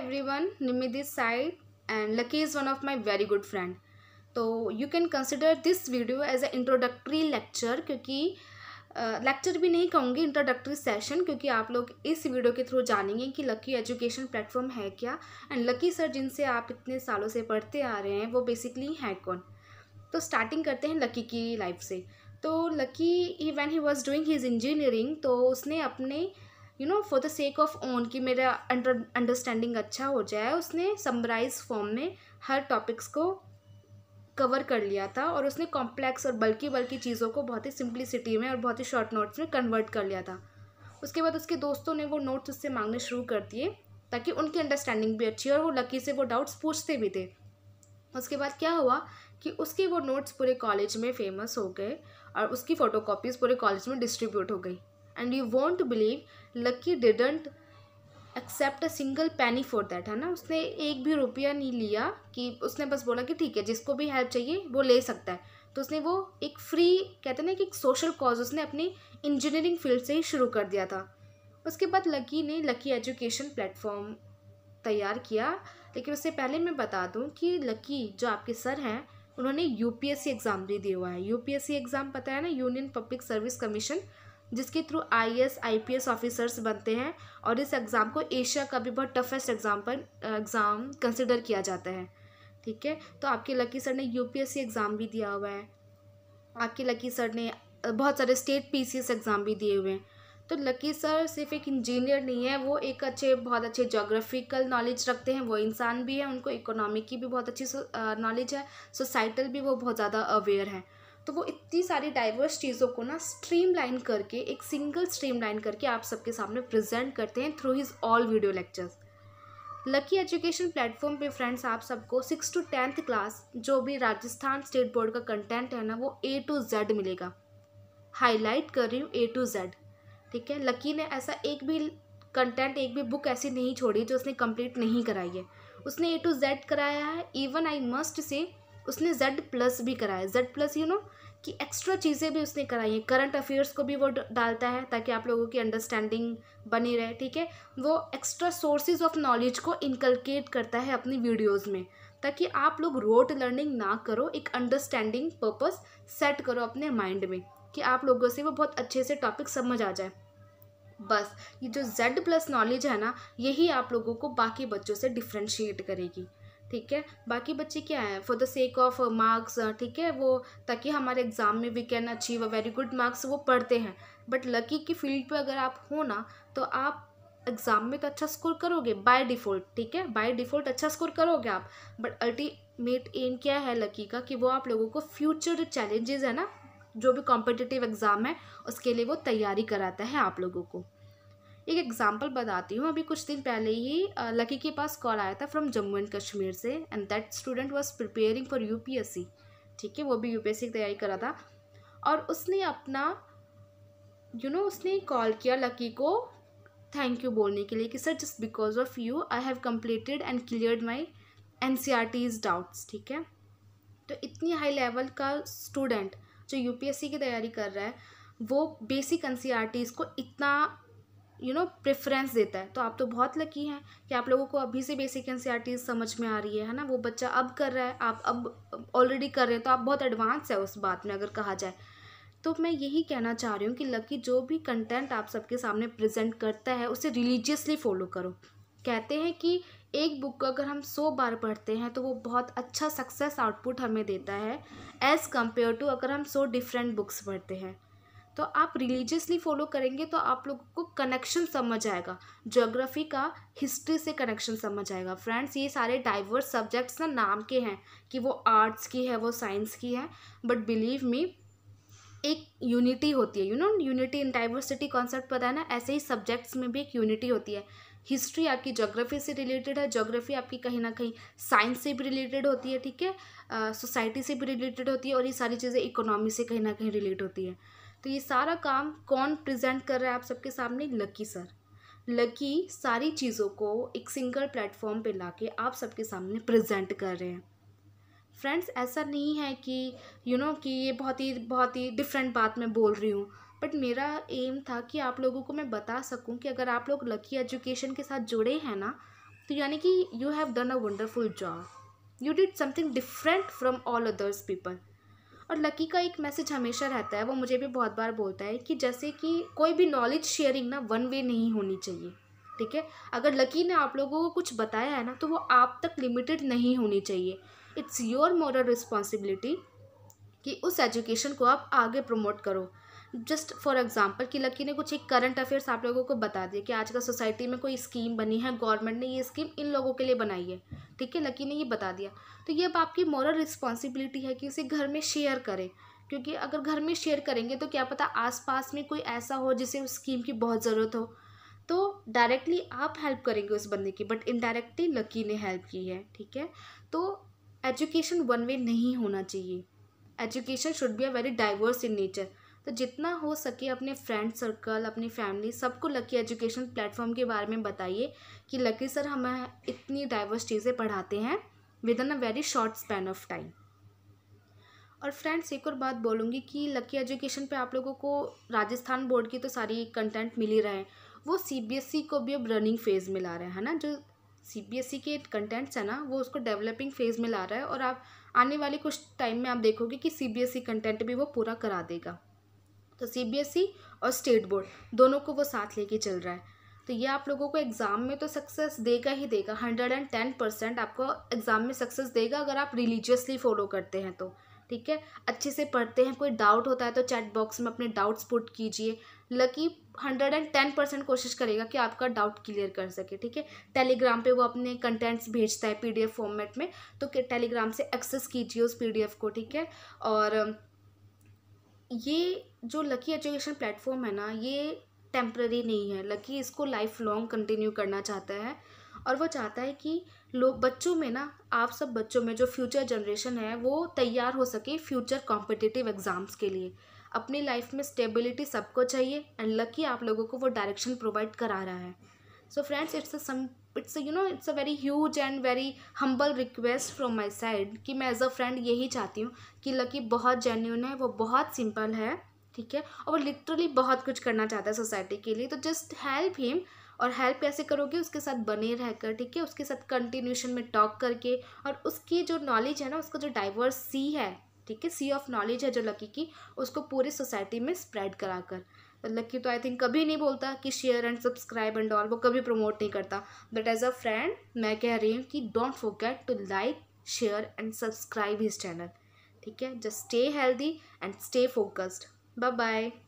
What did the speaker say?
one Nimi this side and Lucky is one of my very good friend तो you can consider this video as a introductory lecture क्योंकि lecture uh, भी नहीं कहूँगी introductory session क्योंकि आप लोग इस वीडियो के थ्रू जानेंगे कि लकी एजुकेशन प्लेटफॉर्म है क्या एंड लकी सर जिनसे आप इतने सालों से पढ़ते आ रहे हैं वो बेसिकली हैं कौन तो स्टार्टिंग करते हैं लकी की लाइफ से तो Lucky he when he was doing his engineering तो उसने अपने uh, you know for the sake of own कि मेरा अंडरस्टैंडिंग अच्छा हो जाए उसने समराइज फॉर्म में हर टॉपिक्स को कवर कर लिया था और उसने कॉम्प्लेक्स और बल्कि बल्कि चीज़ों को बहुत ही सिंपलिसिटी में और बहुत ही शॉर्ट नोट्स में कन्वर्ट कर लिया था उसके बाद उसके दोस्तों ने वो नोट्स उससे मांगने शुरू कर दिए ताकि उनकी अंडरस्टैंडिंग भी अच्छी और वो लकी से वो डाउट्स पूछते भी थे उसके बाद क्या हुआ कि उसके वो नोट्स पूरे कॉलेज में फेमस हो गए और उसकी फ़ोटो पूरे कॉलेज में डिस्ट्रीब्यूट हो गई and you won't believe Lucky didn't accept a single penny for that है ना उसने एक भी रुपया नहीं लिया कि उसने बस बोला कि ठीक है जिसको भी हेल्प चाहिए वो ले सकता है तो उसने वो एक फ्री कहते ना कि एक सोशल कॉज उसने अपनी इंजीनियरिंग फील्ड से ही शुरू कर दिया था उसके बाद लकी ने लकी एजुकेशन प्लेटफॉर्म तैयार किया लेकिन उससे पहले मैं बता दूं कि लकी जो आपके सर हैं उन्होंने यूपीएससी एग्ज़ाम भी दिया हुआ है यूपीएससी एग्ज़ाम पता है ना यूनियन पब्लिक सर्विस कमीशन जिसके through I S I P S officers बनते हैं और इस एग्ज़ाम को एशिया का भी बहुत टफेस्ट एग्ज़ाम पर एग्ज़ाम कंसिडर किया जाता है ठीक है तो आपके लकी सर ने यूपीएससी एग्ज़ाम भी दिया हुआ है आपके लकी सर ने बहुत सारे state P C S exam भी दिए हुए हैं तो लकी सर सिर्फ एक इंजीनियर नहीं है वो एक अच्छे बहुत अच्छे जोग्राफिकल नॉलेज रखते हैं वो इंसान भी है उनको इकोनॉमिक की भी बहुत अच्छी नॉलेज है सोसाइटल भी वो बहुत ज़्यादा अवेयर है तो वो इतनी सारी डाइवर्स चीज़ों को ना स्ट्रीम लाइन करके एक सिंगल स्ट्रीम लाइन करके आप सबके सामने प्रेजेंट करते हैं through his all video lectures Lucky education platform पे फ्रेंड्स आप सबको सिक्स टू टेंथ क्लास जो भी राजस्थान स्टेट बोर्ड का कंटेंट है ना वो ए टू जेड मिलेगा हाईलाइट कर रही हूँ ए टू जेड ठीक है लकी ने ऐसा एक भी कंटेंट एक भी बुक ऐसी नहीं छोड़ी जो उसने कंप्लीट नहीं कराई है उसने ए टू जेड कराया है इवन आई मस्ट से उसने जेड प्लस भी कराया जेड प्लस यू नो कि एक्स्ट्रा चीज़ें भी उसने कराई हैं करंट अफेयर्स को भी वो डालता है ताकि आप लोगों की अंडरस्टैंडिंग बनी रहे ठीक है वो एक्स्ट्रा सोर्सेज ऑफ नॉलेज को इनकलकेट करता है अपनी वीडियोज़ में ताकि आप लोग रोट लर्निंग ना करो एक अंडरस्टैंडिंग पर्पस सेट करो अपने माइंड में कि आप लोगों से वो बहुत अच्छे से टॉपिक समझ आ जाए बस ये जो जेड प्लस नॉलेज है ना यही आप लोगों को बाकी बच्चों से डिफ्रेंशिएट करेगी ठीक है बाकी बच्चे क्या हैं for the sake of marks ठीक है वो ताकि हमारे एग्ज़ाम में we can achieve a very good marks वो पढ़ते हैं बट लकी की फील्ड पे अगर आप हो ना तो आप एग्ज़ाम में तो अच्छा स्कोर करोगे बाय डिफ़ॉल्ट ठीक है बाय डिफ़ॉल्ट अच्छा स्कोर करोगे आप बट अल्टीमेट एम क्या है लकी का कि वो आप लोगों को फ्यूचर चैलेंजेस है ना जो भी कॉम्पिटिटिव एग्ज़ाम है उसके लिए वो तैयारी कराता है आप लोगों को एक एग्जाम्पल बताती हूँ अभी कुछ दिन पहले ही लकी के पास कॉल आया था फ्रॉम जम्मू एंड कश्मीर से and that student was preparing for you ठीक है वो भी यू की तैयारी करा था और उसने अपना यू you नो know, उसने कॉल किया लकी को थैंक यू बोलने के लिए कि sir just because of you I have completed and clear my N C R Ts doubts ठीक है तो इतनी हाई लेवल का स्टूडेंट जो यूपीएससी की तैयारी कर रहा है वो basic N C R Ts को इतना यू नो प्रेफरेंस देता है तो आप तो बहुत लकी हैं कि आप लोगों को अभी से बेसिक एन e समझ में आ रही है है ना वो बच्चा अब कर रहा है आप अब ऑलरेडी कर रहे हैं तो आप बहुत एडवांस है उस बात में अगर कहा जाए तो मैं यही कहना चाह रही हूँ कि लकी जो भी कंटेंट आप सबके सामने प्रेजेंट करता है उसे रिलीजियसली फॉलो करो कहते हैं कि एक बुक को अगर हम सौ बार पढ़ते हैं तो वो बहुत अच्छा सक्सेस आउटपुट हमें देता है एज़ कम्पेयर टू अगर हम सौ डिफरेंट बुक्स पढ़ते हैं तो आप रिलीजियसली फॉलो करेंगे तो आप लोगों को कनेक्शन समझ आएगा ज्योग्राफ़ी का हिस्ट्री से कनेक्शन समझ आएगा फ्रेंड्स ये सारे डाइवर्स सब्जेक्ट्स ना नाम के हैं कि वो आर्ट्स की है वो साइंस की है बट बिलीव मी एक यूनिटी होती है you know unity in diversity concept पता है ना ऐसे ही सब्जेक्ट्स में भी एक यूनिटी होती है हिस्ट्री आपकी ज्योग्राफी से रिलेटेड है ज्योग्राफी आपकी कहीं ना कहीं साइंस से भी रिलेटेड होती है ठीक है सोसाइटी से भी रिलेटेड होती है और ये सारी चीज़ें इकोनॉमी से कहीं ना कहीं रिलेट होती है तो ये सारा काम कौन प्रेजेंट कर रहा है आप सबके सामने लकी सर लकी सारी चीज़ों को एक सिंगल प्लेटफॉर्म पे लाके आप सबके सामने प्रेजेंट कर रहे हैं फ्रेंड्स ऐसा नहीं है कि यू you नो know, कि ये बहुत ही बहुत ही डिफरेंट बात मैं बोल रही हूँ बट मेरा एम था कि आप लोगों को मैं बता सकूँ कि अगर आप लोग लकी एजुकेशन के साथ जुड़े हैं ना तो यानी कि you have done a wonderful job you did something different from all others people और लकी का एक मैसेज हमेशा रहता है वो मुझे भी बहुत बार बोलता है कि जैसे कि कोई भी नॉलेज शेयरिंग ना वन वे नहीं होनी चाहिए ठीक है अगर लकी ने आप लोगों को कुछ बताया है ना तो वो आप तक लिमिटेड नहीं होनी चाहिए इट्स योर मॉरल रिस्पॉन्सिबिलिटी कि उस एजुकेशन को आप आगे प्रमोट करो जस्ट फॉर एग्जाम्पल कि लकी ने कुछ एक करंट अफेयर्स आप लोगों को बता दिया कि आज का सोसाइटी में कोई स्कीम बनी है गवर्नमेंट ने ये स्कीम इन लोगों के लिए बनाई है ठीक है लकी ने ये बता दिया तो ये अब आपकी मॉरल रिस्पॉन्सिबिलिटी है कि उसे घर में शेयर करें क्योंकि अगर घर में शेयर करेंगे तो क्या पता आसपास में कोई ऐसा हो जिसे उस स्कीम की बहुत ज़रूरत हो तो डायरेक्टली आप हेल्प करेंगे उस बंदे की बट इनडायरेक्टली लकी ने हेल्प की है ठीक है तो एजुकेशन वन वे नहीं होना चाहिए education should be a very diverse in nature तो जितना हो सके अपने फ्रेंड सर्कल अपनी फैमिली सबको लकी एजुकेशन प्लेटफॉर्म के बारे में बताइए कि लकी सर हमें इतनी डाइवर्स चीज़ें पढ़ाते हैं within a very short span of time और फ्रेंड्स एक और बात बोलूँगी कि लकी एजुकेशन पे आप लोगों को राजस्थान बोर्ड की तो सारी कंटेंट मिल ही रहे हैं वो सीबीएसई e को भी अब रनिंग फेज़ में ला रहे हैं है ना जो सीबीएसई e के कंटेंट्स है ना वो उसको डेवलपिंग फेज़ में ला रहा है और आप आने वाले कुछ टाइम में आप देखोगे कि सीबीएसई कंटेंट e भी वो पूरा करा देगा तो सीबीएसई e और स्टेट बोर्ड दोनों को वो साथ लेके चल रहा है तो ये आप लोगों को एग्ज़ाम में तो सक्सेस देगा ही देगा हंड्रेड एंड टेन परसेंट आपको एग्ज़ाम में सक्सेस देगा अगर आप रिलीजियसली फॉलो करते हैं तो ठीक है अच्छे से पढ़ते हैं कोई डाउट होता है तो चैट बॉक्स में अपने डाउट्स पुट कीजिए Lucky hundred and ten percent कोशिश करेगा कि आपका डाउट क्लियर कर सके ठीक है टेलीग्राम पे वो अपने कंटेंट्स भेजता है पीडीएफ फॉर्मेट में तो टेलीग्राम से एक्सेस कीजिए उस पीडीएफ को ठीक है और ये जो लकी एजुकेशन प्लेटफॉर्म है ना ये टेम्प्ररी नहीं है लकी इसको लाइफ लॉन्ग कंटिन्यू करना चाहता है और वो चाहता है कि लोग बच्चों में ना आप सब बच्चों में जो फ्यूचर जनरेशन है वो तैयार हो सके फ्यूचर कॉम्पिटिटिव एग्ज़ाम्स के लिए अपनी लाइफ में स्टेबिलिटी सबको चाहिए एंड लकी आप लोगों को वो डायरेक्शन प्रोवाइड करा रहा है so friends it's a some it's you know it's a very huge and very humble request from my side कि मैं एज अ फ्रेंड यही चाहती हूँ कि लकी बहुत जेन्यून है वो बहुत सिंपल है ठीक है और वो लिटरली बहुत कुछ करना चाहता है सोसाइटी के लिए तो जस्ट हेल्प हिम और हेल्प कैसे करोगे उसके साथ बने रहकर ठीक है उसके साथ कंटिन्यूशन में टॉक करके और उसकी जो नॉलेज है ना उसका जो डाइवर्स सी है ठीक है सी ऑफ नॉलेज है जो लकी की उसको पूरी सोसाइटी में स्प्रेड कराकर लक्की मतलब तो आई थिंक कभी नहीं बोलता कि share and subscribe and all वो कभी प्रमोट नहीं करता बट एज अ फ्रेंड मैं कह रही हूँ कि don't forget to like share and subscribe his channel ठीक है just stay healthy and stay focused bye bye